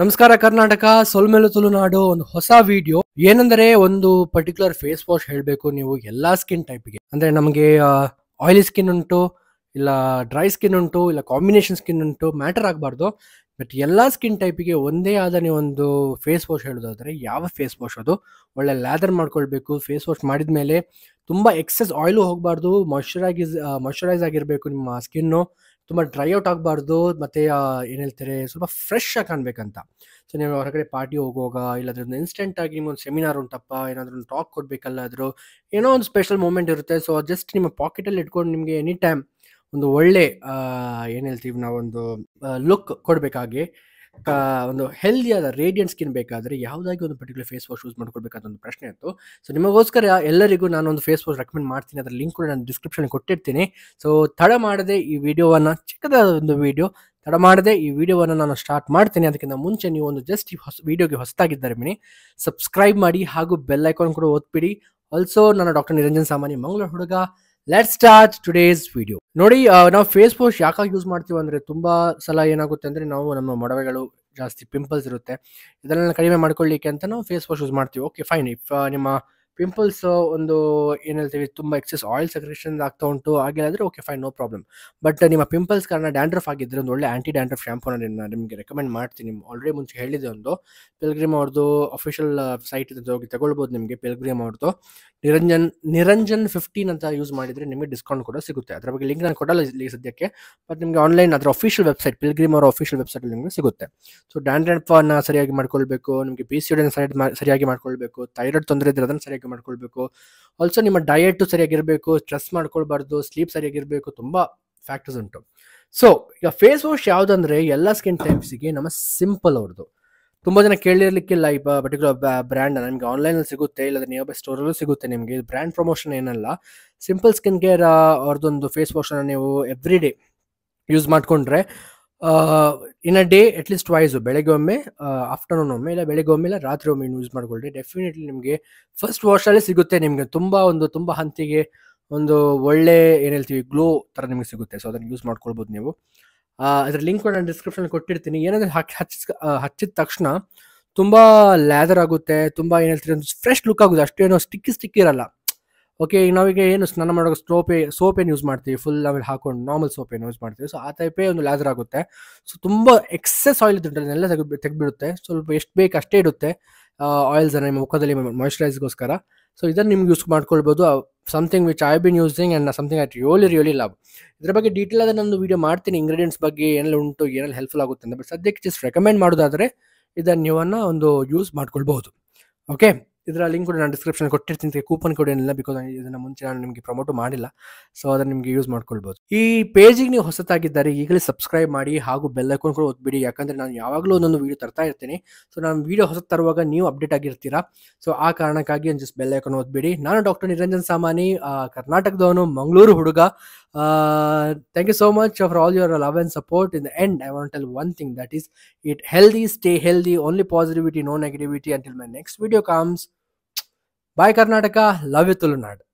ನಮಸ್ಕಾರ ಕರ್ನಾಟಕ ಸೊಲ್ಮೆಲು ತುಳುನಾಡು ಒಂದು ಹೊಸ ವಿಡಿಯೋ ಏನಂದ್ರೆ ಒಂದು ಪರ್ಟಿಕ್ಯುಲರ್ ಫೇಸ್ ವಾಶ್ ಹೇಳಬೇಕು ನೀವು ಎಲ್ಲಾ ಸ್ಕಿನ್ ಟೈಪ್ಗೆ ಅಂದ್ರೆ ನಮಗೆ ಆಯಿಲಿ ಸ್ಕಿನ್ ಉಂಟು ಇಲ್ಲ ಡ್ರೈ ಸ್ಕಿನ್ ಉಂಟು ಇಲ್ಲ ಕಾಂಬಿನೇಷನ್ ಸ್ಕಿನ್ ಉಂಟು ಮ್ಯಾಟರ್ ಆಗಬಾರ್ದು ಬಟ್ ಎಲ್ಲ ಸ್ಕಿನ್ ಟೈಪಿಗೆ ಒಂದೇ ಆದ ನೀವು ಒಂದು ಫೇಸ್ ವಾಶ್ ಹೇಳೋದಾದ್ರೆ ಯಾವ ಫೇಸ್ ವಾಶ್ ಅದು ಒಳ್ಳೆ ಲ್ಯಾದರ್ ಮಾಡ್ಕೊಳ್ಬೇಕು ಫೇಸ್ ವಾಶ್ ಮಾಡಿದ ಮೇಲೆ ತುಂಬ ಎಕ್ಸೆಸ್ ಆಯಿಲು ಹೋಗಬಾರ್ದು ಮಾಯ್ಶ್ಚರೈಸ್ ಮಾಯಶ್ಚರೈಸ್ ಆಗಿರಬೇಕು ನಿಮ್ಮ ಸ್ಕಿನ್ನು ತುಂಬ ಡ್ರೈ ಔಟ್ ಆಗಬಾರ್ದು ಮತ್ತು ಏನು ಹೇಳ್ತಾರೆ ಸ್ವಲ್ಪ ಫ್ರೆಶ್ ಆಗಿ ಕಾಣಬೇಕಂತ ಸೊ ನೀವು ಹೊರಗಡೆ ಪಾರ್ಟಿ ಹೋಗುವಾಗ ಇಲ್ಲಾಂದ್ರೆ ಒಂದು ಇನ್ಸ್ಟೆಂಟ್ ಆಗಿ ಒಂದು ಸೆಮಿನಾರ್ ಉಂಟಪ್ಪ ಏನಾದರೂ ಒಂದು ಟಾಕ್ ಕೊಡಬೇಕಲ್ಲಾದರೂ ಏನೋ ಒಂದು ಸ್ಪೆಷಲ್ ಮೂಮೆಂಟ್ ಇರುತ್ತೆ ಸೊ ಜಸ್ಟ್ ನಿಮ್ಮ ಪಾಕೆಟಲ್ಲಿ ಇಟ್ಕೊಂಡು ನಿಮಗೆ ಎನಿ ಟೈಮ್ ಒಂದು ಒಳ್ಳೆ ಏನು ಹೇಳ್ತೀವಿ ನಾವೊಂದು ಲುಕ್ ಕೊಡಬೇಕಾಗಿ ಒಂದು ಹೆಲ್ದಿಯಾದ ರೇಡಿಯಂಟ್ ಸ್ಕಿನ್ ಬೇಕಾದರೆ ಯಾವುದಾಗಿ ಒಂದು ಪರ್ಟಿಕ್ಯುಲರ್ ಫೇಸ್ ವಾಶ್ ಯೂಸ್ ಮಾಡ್ಕೊಳ್ಬೇಕಾದ ಒಂದು ಪ್ರಶ್ನೆ ಇತ್ತು ಸೊ ನಿಮಗೋಸ್ಕರ ಎಲ್ಲರಿಗೂ ನಾನು ಒಂದು ಫೇಸ್ ವಾಶ್ ರೆಕಮೆಂಡ್ ಮಾಡ್ತೀನಿ ಅದರ ಲಿಂಕ್ ಕೂಡ ನಾನು ಡಿಸ್ಕ್ರಿಪ್ಷನ್ ಕೊಟ್ಟಿರ್ತೀನಿ ಸೊ ತಡ ಮಾಡದೆ ಈ ವಿಡಿಯೋವನ್ನು ಚಿಕ್ಕದಾದ ಒಂದು ವಿಡಿಯೋ ತಡ ಮಾಡದೆ ಈ ವಿಡಿಯೋವನ್ನು ನಾನು ಸ್ಟಾರ್ಟ್ ಮಾಡ್ತೀನಿ ಅದಕ್ಕಿಂತ ಮುಂಚೆ ನೀವು ಒಂದು ಜಸ್ಟ್ ಈ ಹೊಸ ವೀಡಿಯೋಗೆ ಹೊಸದಾಗಿದ್ದಾರೆ ಮಿನಿ ಸಬ್ಸ್ಕ್ರೈಬ್ ಮಾಡಿ ಹಾಗೂ ಬೆಲ್ ಐಕಾನ್ ಕೂಡ ಓದ್ಬಿಡಿ ಆಲ್ಸೋ ನಾನು ಡಾಕ್ಟರ್ ನಿರಂಜನ್ ಸಾಮಾನಿ ಮಂಗಳೂರು ಹುಡುಗ ಲೆಟ್ ಸ್ಟಾರ್ಟ್ ಟುಡೇಸ್ ವಿಡಿಯೋ ನೋಡಿ ನಾವು ಫೇಸ್ ವಾಶ್ ಯಾಕಾಗಿ ಯೂಸ್ ಮಾಡ್ತೀವಿ ಅಂದ್ರೆ ತುಂಬ ಸಲ ಏನಾಗುತ್ತೆ ಅಂದರೆ ನಾವು ನಮ್ಮ ಮೊಡವೆಗಳು ಜಾಸ್ತಿ ಪಿಂಪಲ್ಸ್ ಇರುತ್ತೆ ಇದನ್ನೆಲ್ಲ ಕಡಿಮೆ ಮಾಡ್ಕೊಳ್ಳಿಕ್ಕೆ ಅಂತ ನಾವು ಫೇಸ್ ವಾಶ್ ಯೂಸ್ ಮಾಡ್ತೀವಿ ಓಕೆ ಫೈನ್ ಇಫ್ ನಿಮ್ಮ ಪಿಂಪಲ್ಸ್ ಒಂದು ಏನು ಹೇಳ್ತೀವಿ ತುಂಬ ಎಕ್ಸೆಸ್ ಆಯಿಲ್ ಸೆಕ್ರೇಷನ್ ಆಗ್ತಾ ಉಂಟು ಹಾಗೆಲ್ಲಾದರೆ okay fine no problem but ನಿಮ್ಮ ಪಿಂಪಲ್ಸ್ ಕಾರಣ ಡ್ಯಾಂಡ್ರಫ್ ಆಗಿದ್ದರೆ ಒಂದು ಒಳ್ಳೆ ಆಂಟಿ ಡ್ಯಾಂಡ್ರಫ್ ಶ್ಯಾಂಪೂನ ನಿಮಗೆ ರೆಕಮೆಂಡ್ ಮಾಡ್ತೀನಿ ಆಲ್ರೆಡಿ ಮುಂಚೆ ಹೇಳಿದೆ ಒಂದು ಪಿಲ್ಗ್ರಿಮ್ ಅವ್ರದ್ದು ಅಫಿಷಿಯಲ್ ಸೈಟ್ ಹೋಗಿ ತಗೊಳ್ಬೋದು ನಿಮಗೆ ಪಿಲ್ಗ್ರಿಮ್ ಅವ್ರದ್ದು ನಿರಂಜನ್ ನಿರಂಜನ್ ಫಿಫ್ಟೀನ್ ಅಂತ ಯೂಸ್ ಮಾಡಿದರೆ ನಿಮಗೆ ಡಿಸ್ಕೌಂಟ್ ಕೂಡ ಸಿಗುತ್ತೆ ಅದರ ಬಗ್ಗೆ ಲಿಂಕ್ ನಾನು ಕೊಡಲ್ಲ ಇಲ್ಲಿ ಸದ್ಯಕ್ಕೆ ಬಟ್ ನಿಮಗೆ ಆನ್ಲೈನ್ ಅದರ ಅಫಿಷಿಯಲ್ ವೆಬ್ಸೈಟ್ ಪಿಲ್ಗ್ರಿಮ್ ಅವರ ಅಫಿಷಿಯಲ್ ವೆಬ್ಸೈಟ್ ನಿಮಗೆ ಸಿಗುತ್ತೆ ಸೊ ಫಾನ ಸರಿಯಾಗಿ ಮಾಡ್ಕೊಳ್ಬೇಕು ನಿಮಗೆ ಪಿ ಸಿ ಸರಿಯಾಗಿ ಸರಿಯಾಗಿ ಮಾಡ್ಕೊಳ್ಬೇಕು ಥೈರಾಯ್ಡ್ ತೊಂದರೆ ಇದ್ದರೆ ಅದನ್ನು ಸರಿಯಾಗಿ ಮಾಡ್ಕೊಳ್ಬೇಕು ಆಲ್ಸೋ ನಿಮ್ಮ ಡಯೆಟು ಸರಿಯಾಗಿರಬೇಕು ಸ್ಟ್ರೆಸ್ ಮಾಡ್ಕೊಳ್ಬಾರ್ದು ಸ್ಲೀಪ್ ಸರಿಯಾಗಿರಬೇಕು ತುಂಬ ಫ್ಯಾಕ್ಟರ್ಸ್ ಉಂಟು ಸೊ ಈಗ ಫೇಸ್ ವಾಶ್ ಯಾವುದಂದ್ರೆ ಎಲ್ಲ ಸ್ಕಿನ್ ಟೈಪ್ಸಿಗೆ ನಮ್ಮ ಸಿಂಪಲ್ ಅವ್ರದ್ದು ತುಂಬ ಜನ ಕೇಳಿರ್ಲಿಕ್ಕಿಲ್ಲ ಈ ಪರ್ಟಿಕ್ಯುಲರ್ ಬ್ರ್ಯಾಂಡ್ ಆನ್ಲೈನ್ ಆನ್ಲೈನಲ್ಲಿ ಸಿಗುತ್ತೆ ಇಲ್ಲದ ನಿಯರ್ ಬೈ ಸ್ಟೋರಲ್ಲೂ ಸಿಗುತ್ತೆ ನಿಮಗೆ ಬ್ರ್ಯಾಂಡ್ ಪ್ರಮೋಷನ್ ಏನಲ್ಲ ಸಿಂಪಲ್ ಸ್ಕಿನ್ ಕೇರ್ ಅವ್ರದ್ದೊಂದು ಫೇಸ್ ವಾಶ್ನ ನೀವು ಎವ್ರಿ ಡೇ ಯೂಸ್ ಮಾಡಿಕೊಂಡ್ರೆ in a day least twice ಬೆಳಗ್ಗೆ ಒಮ್ಮೆ ಆಫ್ಟರ್ನೂನ್ ಒಮ್ಮೆ ಇಲ್ಲ ಬೆಳಗ್ಗೆ ಒಮ್ಮೆ ಇಲ್ಲ ರಾತ್ರಿ ಒಮ್ಮೆ ಯೂಸ್ ಮಾಡ್ಕೊಳ್ರಿ ಡೆಫಿನೆಟ್ಲಿ ನಿಮಗೆ ಫಸ್ಟ್ ವಾಶಲ್ಲೇ ಸಿಗುತ್ತೆ ನಿಮಗೆ ತುಂಬ ಒಂದು ತುಂಬ ಹಂತಿಗೆ ಒಂದು ಒಳ್ಳೆ ಏನು ಹೇಳ್ತೀವಿ ಗ್ಲೋ ಥರ ನಿಮಗೆ ಸಿಗುತ್ತೆ ಸೊ ಅದನ್ನು ಯೂಸ್ ಮಾಡ್ಕೊಳ್ಬೋದು ನೀವು ಅದ್ರ ಲಿಂಕ್ ನಾನು ಡಿಸ್ಕ್ರಿಪ್ಷನ್ ಕೊಟ್ಟಿರ್ತೀನಿ ಏನಂದ್ರೆ ಹಚ್ಚಿದ ತಕ್ಷಣ ತುಂಬ ಲ್ಯಾದರ್ ಆಗುತ್ತೆ ತುಂಬ ಏನು ಹೇಳ್ತೀರಿ ಒಂದು ಫ್ರೆಶ್ ಲುಕ್ ಆಗುತ್ತೆ ಅಷ್ಟೇನೋ ಸ್ಟಿಕ್ಕಿ ಸ್ಟಿಕ್ಕಿ ಇರಲ್ಲ ಓಕೆ ಈಗ ನಾವೀಗ ಏನು ಸ್ನಾನ ಮಾಡೋ ಸೋಪೆ ಸೋಪ್ ಏನು ಯೂಸ್ ಮಾಡ್ತೀವಿ ಫುಲ್ ಆಮೇಲೆ ಹಾಕೊಂಡು ನಾರ್ಮಲ್ ಸೋಪ್ ಏನು ಯೂಸ್ ಮಾಡ್ತೀವಿ ಸೊ ಆ ಟೈಪೇ ಒಂದು ಲ್ಯಾದರ್ ಆಗುತ್ತೆ ಸೊ ತುಂಬ ಎಕ್ಸೆಸ್ ಆಯಿಲ್ ಇದ್ದು ಅದನ್ನೆಲ್ಲ ತೆಗೆ ತೆಗೆದ್ಬಿಡುತ್ತೆ ಸ್ವಲ್ಪ ಎಷ್ಟು ಬೇಕು ಅಷ್ಟೇ ಇಡುತ್ತೆ ಆಯಿಲ್ಸನ್ನು ನಿಮ್ಮ ಮುಖದಲ್ಲಿ ಮಾಯಶ್ಚರೈಸ್ಗೋಸ್ಕರ ಸೊ ಇದನ್ನು ನಿಮ್ಗೆ ಯೂಸ್ ಮಾಡ್ಕೊಳ್ಬೋದು something which I been using and something I'd really really love ಇದ್ರ ಬಗ್ಗೆ ಡೀಟೇಲ್ ಆದ ನಾನು ವೀಡಿಯೋ ಮಾಡ್ತೀನಿ ಇಂಗ್ರೀಡಿಯೆಂಟ್ಸ್ ಬಗ್ಗೆ ಏನೆಲ್ಲ ಉಂಟು ಏನೆಲ್ಲ ಹೆಲ್ಪ್ಫುಲ್ ಆಗುತ್ತೆ ಅಂತ ಬಟ್ ಸದ್ಯಕ್ಕೆ ಜಸ್ಟ್ ರೆಕಮೆಂಡ್ ಮಾಡೋದಾದರೆ ಇದನ್ನು ನೀವನ್ನ ಒಂದು ಯೂಸ್ ಮಾಡ್ಕೊಳ್ಬಹುದು ಓಕೆ ಇದರ ಲಿಂಕ್ ಕೂಡ ನಾನು ಡಿಸ್ಕ್ರಿಪ್ಷನ್ ಕೊಟ್ಟಿರ್ತೀನಿ ಕೂಪನ್ ಕೂಡ ಏನಿಲ್ಲ ಬಿಕಾಸ್ ಇದನ್ನು ಮುಂಚೆ ನಾನು ನಿಮಗೆ ಪ್ರಮೋಟ್ ಮಾಡಿಲ್ಲ ಸೊ ಅದನ್ನು ನಿಮಗೆ ಯೂಸ್ ಮಾಡ್ಕೊಳ್ಬೋದು ಈ ಪೇಜಿಗೆ ನೀವು ಹೊಸತಾಗಿದ್ದಾರೆ ಈಗಲೇ ಸಬ್ಸ್ಕ್ರೈಬ್ ಮಾಡಿ ಹಾಗೂ ಬೆಲ್ ಐಕಾನ್ ಕೂಡ ಓದ್ಬಿಡಿ ಯಾಕಂದರೆ ನಾನು ಯಾವಾಗಲೂ ಒಂದೊಂದು ವೀಡಿಯೋ ತರ್ತಾ ಇರ್ತೀನಿ ಸೊ ನಾನು ವೀಡಿಯೋ ಹೊಸ ತರುವಾಗ ನೀವು ಅಪ್ಡೇಟ್ ಆಗಿರ್ತೀರಾ ಸೊ ಆ ಕಾರಣಕ್ಕಾಗಿ ಒಂದು ಜಸ್ಟ್ ಬೆಲ್ ಐಕಾನ್ ಓದ್ಬಿಡಿ ನಾನು ಡಾಕ್ಟರ್ ನಿರಂಜನ್ ಸಾಮಾನಿ ಕರ್ನಾಟಕದವನು ಮಂಗಳೂರು ಹುಡುಗ uh, thank you so much for all your love and support in the end i want to tell one thing that is eat healthy stay healthy only positivity no negativity until my next video comes bye karnataka love you tulunad